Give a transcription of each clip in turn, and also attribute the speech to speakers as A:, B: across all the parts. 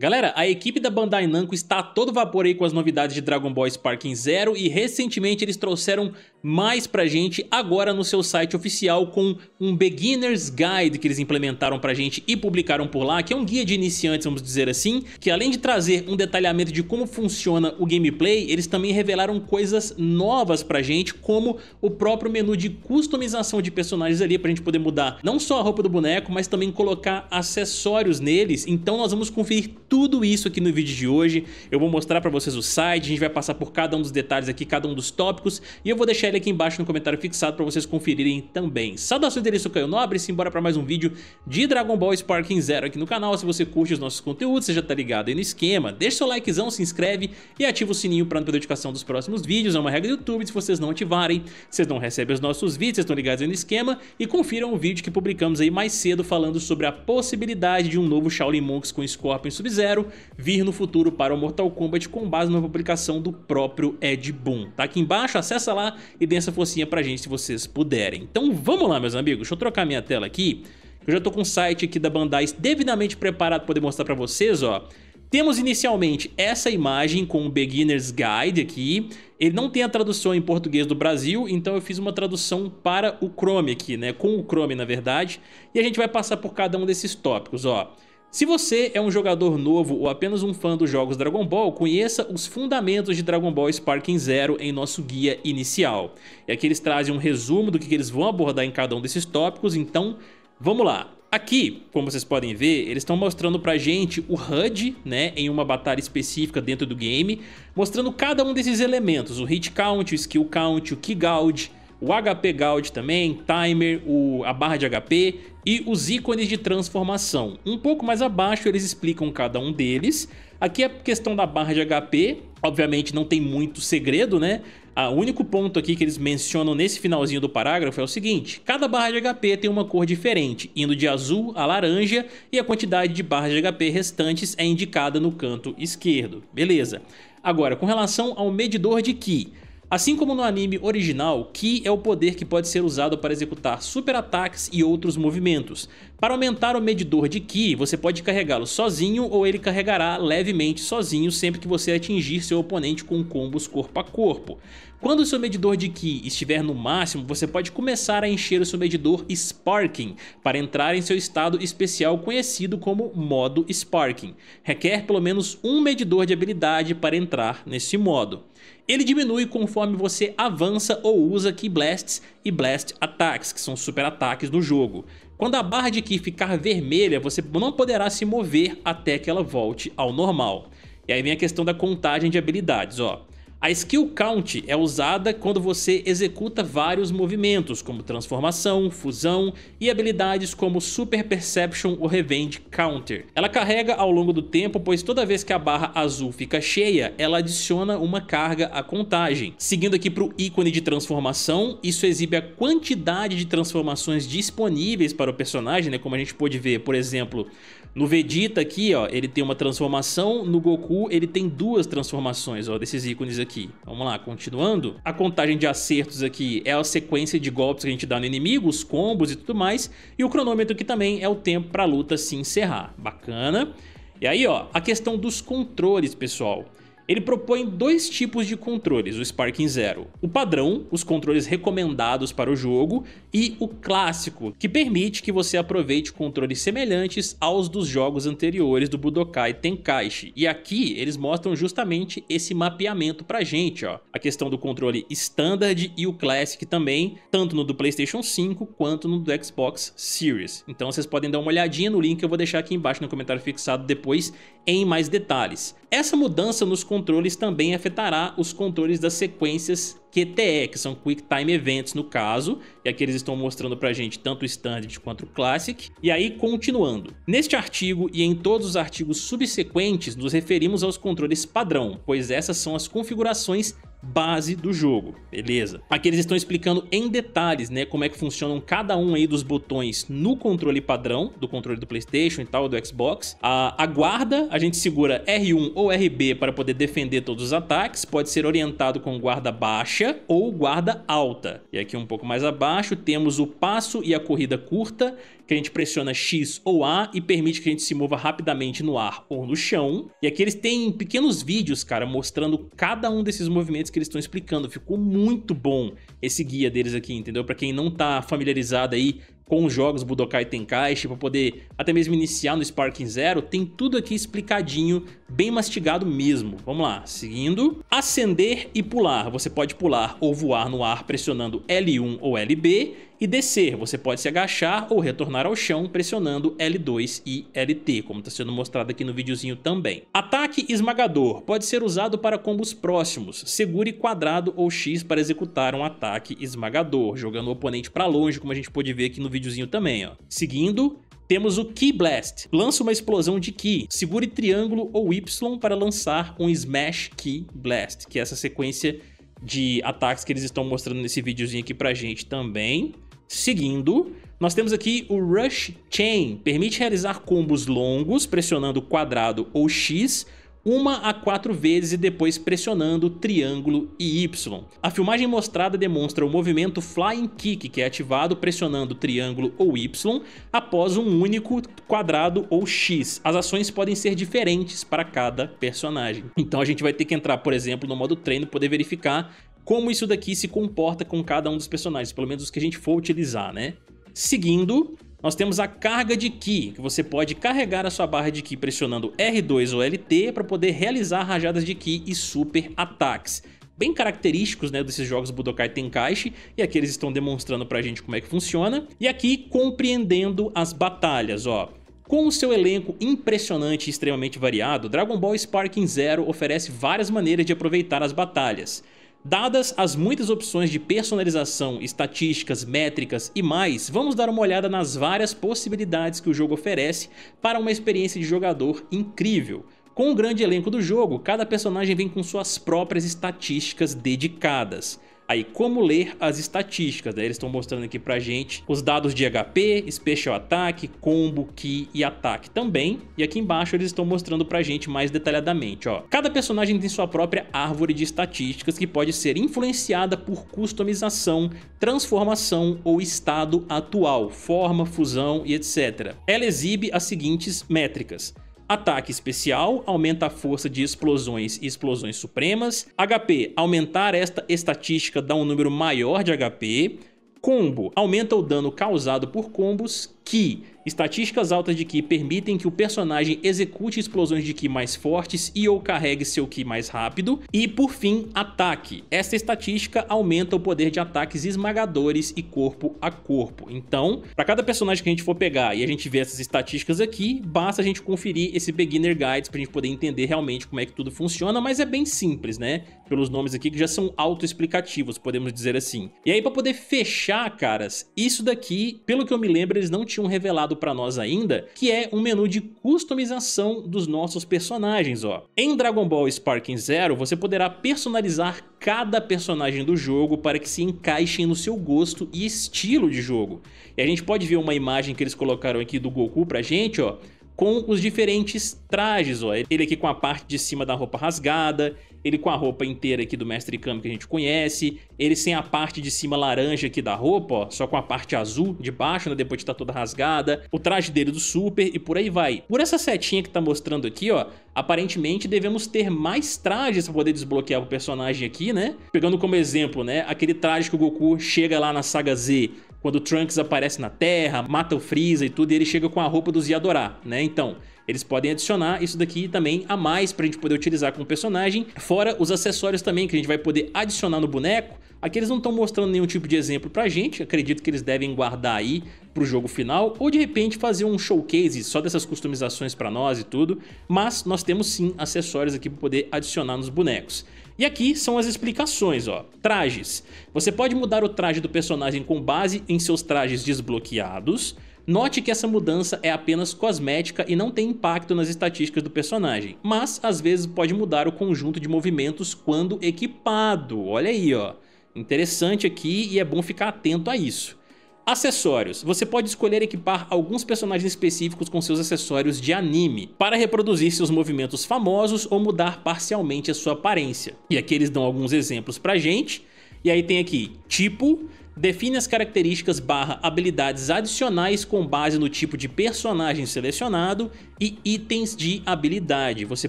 A: Galera, a equipe da Bandai Namco está a todo vapor aí com as novidades de Dragon Ball Sparking Zero e recentemente eles trouxeram mais pra gente agora no seu site oficial com um Beginner's Guide que eles implementaram pra gente e publicaram por lá, que é um guia de iniciantes, vamos dizer assim, que além de trazer um detalhamento de como funciona o gameplay, eles também revelaram coisas novas pra gente, como o próprio menu de customização de personagens ali pra gente poder mudar não só a roupa do boneco, mas também colocar acessórios neles, então nós vamos conferir tudo isso aqui no vídeo de hoje. Eu vou mostrar para vocês o site, a gente vai passar por cada um dos detalhes aqui, cada um dos tópicos, e eu vou deixar ele aqui embaixo no comentário fixado para vocês conferirem também. Saudações dele, sou Caio Nobre, simbora para mais um vídeo de Dragon Ball Sparking Zero aqui no canal. Se você curte os nossos conteúdos, você já tá ligado aí no esquema, deixa seu likezão, se inscreve e ativa o sininho para não perder notificação dos próximos vídeos. É uma regra do YouTube, se vocês não ativarem, vocês não recebem os nossos vídeos, vocês estão ligados aí no esquema, e confiram o vídeo que publicamos aí mais cedo falando sobre a possibilidade de um novo Shaolin Monks com Scorpion Sub-Zero Sub-Zero vir no futuro para o Mortal Kombat com base numa publicação do próprio Ed Boon. Tá aqui embaixo, acessa lá e dê essa focinha pra gente se vocês puderem. Então vamos lá, meus amigos, deixa eu trocar minha tela aqui. Eu já tô com o site aqui da Bandai devidamente preparado para poder mostrar pra vocês, ó. Temos inicialmente essa imagem com o Beginner's Guide aqui. Ele não tem a tradução em português do Brasil, então eu fiz uma tradução para o Chrome aqui, né? Com o Chrome, na verdade. E a gente vai passar por cada um desses tópicos, ó. Se você é um jogador novo ou apenas um fã dos jogos Dragon Ball, conheça os fundamentos de Dragon Ball Sparking Zero em nosso guia inicial. É e aqui eles trazem um resumo do que eles vão abordar em cada um desses tópicos, então vamos lá. Aqui, como vocês podem ver, eles estão mostrando pra gente o HUD, né, em uma batalha específica dentro do game, mostrando cada um desses elementos, o hit count, o skill count, o key gouge, o HP Gaud também, timer, o, a barra de HP e os ícones de transformação. Um pouco mais abaixo eles explicam cada um deles. Aqui é a questão da barra de HP, obviamente não tem muito segredo, né? Ah, o único ponto aqui que eles mencionam nesse finalzinho do parágrafo é o seguinte: cada barra de HP tem uma cor diferente, indo de azul a laranja, e a quantidade de barras de HP restantes é indicada no canto esquerdo. Beleza. Agora, com relação ao medidor de Ki, Assim como no anime original, Ki é o poder que pode ser usado para executar super ataques e outros movimentos. Para aumentar o medidor de Ki, você pode carregá-lo sozinho ou ele carregará levemente sozinho sempre que você atingir seu oponente com combos corpo a corpo. Quando o seu medidor de Ki estiver no máximo, você pode começar a encher o seu medidor Sparking para entrar em seu estado especial conhecido como modo Sparking. Requer pelo menos um medidor de habilidade para entrar nesse modo. Ele diminui conforme você avança ou usa Ki Blasts e Blast Attacks, que são super ataques do jogo. Quando a barra de Ki ficar vermelha, você não poderá se mover até que ela volte ao normal. E aí vem a questão da contagem de habilidades, ó. A skill count é usada quando você executa vários movimentos, como transformação, fusão e habilidades como Super Perception ou Revenge Counter. Ela carrega ao longo do tempo, pois toda vez que a barra azul fica cheia, ela adiciona uma carga à contagem. Seguindo aqui para o ícone de transformação, isso exibe a quantidade de transformações disponíveis para o personagem, né? como a gente pôde ver, por exemplo, no Vegeta aqui, ó, ele tem uma transformação, no Goku ele tem duas transformações, ó, desses ícones aqui. Vamos lá, continuando. A contagem de acertos aqui é a sequência de golpes que a gente dá no inimigo, os combos e tudo mais, e o cronômetro aqui também é o tempo para a luta se encerrar. Bacana. E aí, ó, a questão dos controles, pessoal. Ele propõe dois tipos de controles, o Sparking Zero. O padrão, os controles recomendados para o jogo, e o clássico, que permite que você aproveite controles semelhantes aos dos jogos anteriores do Budokai Tenkaichi. E aqui eles mostram justamente esse mapeamento pra gente, ó. A questão do controle Standard e o Classic também, tanto no do PlayStation 5 quanto no do Xbox Series. Então vocês podem dar uma olhadinha no link que eu vou deixar aqui embaixo no comentário fixado depois em mais detalhes. Essa mudança nos controles controles também afetará os controles das sequências QTE, que são Quick Time Events no caso, e aqui eles estão mostrando pra gente tanto o Standard quanto o Classic. E aí, continuando. Neste artigo e em todos os artigos subsequentes, nos referimos aos controles padrão, pois essas são as configurações base do jogo, beleza? Aqui eles estão explicando em detalhes, né, como é que funcionam cada um aí dos botões no controle padrão, do controle do Playstation e tal, do Xbox. A, a guarda, a gente segura R1 ou RB para poder defender todos os ataques, pode ser orientado com guarda baixa ou guarda alta. E aqui um pouco mais abaixo temos o passo e a corrida curta, que a gente pressiona X ou A e permite que a gente se mova rapidamente no ar ou no chão. E aqui eles têm pequenos vídeos, cara, mostrando cada um desses movimentos que eles estão explicando. Ficou muito bom esse guia deles aqui, entendeu? Para quem não tá familiarizado aí com os jogos Budokai Tenkaichi, para poder até mesmo iniciar no Sparking Zero, tem tudo aqui explicadinho, bem mastigado mesmo. Vamos lá, seguindo. Acender e pular. Você pode pular ou voar no ar pressionando L1 ou LB e descer. Você pode se agachar ou retornar ao chão pressionando L2 e LT, como está sendo mostrado aqui no videozinho também. Ataque esmagador pode ser usado para combos próximos. Segure quadrado ou X para executar um ataque esmagador, jogando o oponente para longe, como a gente pode ver aqui no videozinho também. Ó. Seguindo, temos o Key Blast. Lança uma explosão de key. Segure triângulo ou Y para lançar um Smash Key Blast, que é essa sequência de ataques que eles estão mostrando nesse videozinho aqui pra gente também. Seguindo, nós temos aqui o Rush Chain, permite realizar combos longos pressionando quadrado ou X uma a quatro vezes e depois pressionando triângulo e Y. A filmagem mostrada demonstra o movimento Flying Kick, que é ativado pressionando triângulo ou Y após um único quadrado ou X. As ações podem ser diferentes para cada personagem. Então a gente vai ter que entrar, por exemplo, no modo treino poder verificar como isso daqui se comporta com cada um dos personagens, pelo menos os que a gente for utilizar, né? Seguindo, nós temos a carga de Ki, que você pode carregar a sua barra de Ki pressionando R2 ou LT para poder realizar rajadas de Ki e super ataques. Bem característicos né, desses jogos Budokai Tenkaichi, e aqui eles estão demonstrando pra gente como é que funciona. E aqui compreendendo as batalhas, ó. Com o seu elenco impressionante e extremamente variado, Dragon Ball Sparking Zero oferece várias maneiras de aproveitar as batalhas. Dadas as muitas opções de personalização, estatísticas, métricas e mais, vamos dar uma olhada nas várias possibilidades que o jogo oferece para uma experiência de jogador incrível. Com o grande elenco do jogo, cada personagem vem com suas próprias estatísticas dedicadas. Aí, como ler as estatísticas, né? Eles estão mostrando aqui pra gente os dados de HP, Special Attack, Combo, Ki e Ataque também. E aqui embaixo eles estão mostrando pra gente mais detalhadamente, ó. Cada personagem tem sua própria árvore de estatísticas que pode ser influenciada por customização, transformação ou estado atual, forma, fusão e etc. Ela exibe as seguintes métricas. Ataque especial aumenta a força de explosões e explosões supremas. HP aumentar esta estatística dá um número maior de HP. Combo aumenta o dano causado por combos Ki. Estatísticas altas de Ki permitem que o personagem execute explosões de Ki mais fortes e ou carregue seu Ki mais rápido. E por fim, ataque. Esta estatística aumenta o poder de ataques esmagadores e corpo a corpo. Então, para cada personagem que a gente for pegar e a gente ver essas estatísticas aqui, basta a gente conferir esse Beginner Guides para a gente poder entender realmente como é que tudo funciona, mas é bem simples, né? Pelos nomes aqui que já são autoexplicativos, podemos dizer assim. E aí para poder fechar, caras, isso daqui, pelo que eu me lembro, eles não tinham um revelado para nós ainda, que é um menu de customização dos nossos personagens. Ó. Em Dragon Ball Sparking Zero, você poderá personalizar cada personagem do jogo para que se encaixem no seu gosto e estilo de jogo. E a gente pode ver uma imagem que eles colocaram aqui do Goku pra gente, ó, com os diferentes trajes, ó. Ele aqui com a parte de cima da roupa rasgada, ele com a roupa inteira aqui do Mestre Kami que a gente conhece, ele sem a parte de cima laranja aqui da roupa, ó, só com a parte azul de baixo, né, depois de estar tá toda rasgada, o traje dele do Super e por aí vai. Por essa setinha que tá mostrando aqui, ó, aparentemente devemos ter mais trajes para poder desbloquear o personagem aqui, né? Pegando como exemplo, né, aquele traje que o Goku chega lá na Saga Z, quando o Trunks aparece na Terra, mata o Freeza e tudo, e ele chega com a roupa dos Yadorá, né? Então, eles podem adicionar isso daqui também a mais para a gente poder utilizar como personagem, fora os acessórios também que a gente vai poder adicionar no boneco. Aqui eles não estão mostrando nenhum tipo de exemplo pra gente, acredito que eles devem guardar aí pro jogo final, ou de repente fazer um showcase só dessas customizações para nós e tudo, mas nós temos sim acessórios aqui para poder adicionar nos bonecos. E aqui são as explicações, ó. Trajes. Você pode mudar o traje do personagem com base em seus trajes desbloqueados, Note que essa mudança é apenas cosmética e não tem impacto nas estatísticas do personagem, mas às vezes pode mudar o conjunto de movimentos quando equipado, olha aí ó. Interessante aqui e é bom ficar atento a isso. Acessórios. Você pode escolher equipar alguns personagens específicos com seus acessórios de anime, para reproduzir seus movimentos famosos ou mudar parcialmente a sua aparência. E aqui eles dão alguns exemplos pra gente. E aí tem aqui, tipo, Define as características barra habilidades adicionais com base no tipo de personagem selecionado e itens de habilidade. Você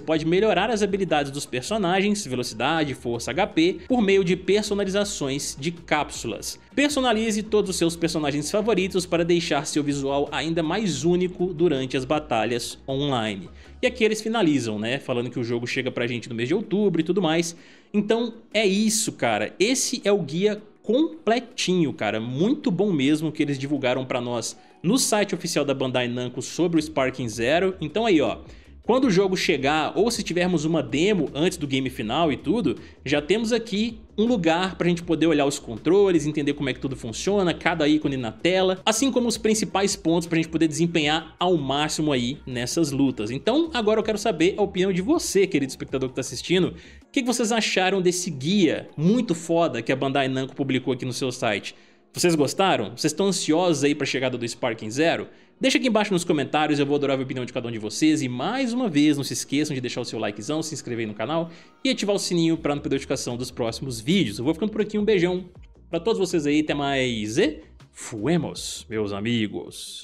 A: pode melhorar as habilidades dos personagens, velocidade, força, HP, por meio de personalizações de cápsulas. Personalize todos os seus personagens favoritos para deixar seu visual ainda mais único durante as batalhas online. E aqui eles finalizam, né? Falando que o jogo chega pra gente no mês de outubro e tudo mais. Então é isso, cara. Esse é o guia completinho, cara. Muito bom mesmo que eles divulgaram para nós no site oficial da Bandai Namco sobre o Sparking Zero. Então aí, ó, quando o jogo chegar ou se tivermos uma demo antes do game final e tudo, já temos aqui um lugar para a gente poder olhar os controles, entender como é que tudo funciona, cada ícone na tela, assim como os principais pontos para a gente poder desempenhar ao máximo aí nessas lutas. Então agora eu quero saber a opinião de você, querido espectador que está assistindo, o que vocês acharam desse guia muito foda que a Bandai Namco publicou aqui no seu site? Vocês gostaram? Vocês estão ansiosos aí para a chegada do Sparking Zero? Deixa aqui embaixo nos comentários, eu vou adorar a opinião de cada um de vocês. E mais uma vez, não se esqueçam de deixar o seu likezão, se inscrever no canal e ativar o sininho para não perder notificação dos próximos vídeos. Eu vou ficando por aqui, um beijão para todos vocês aí, até mais e fuemos, meus amigos.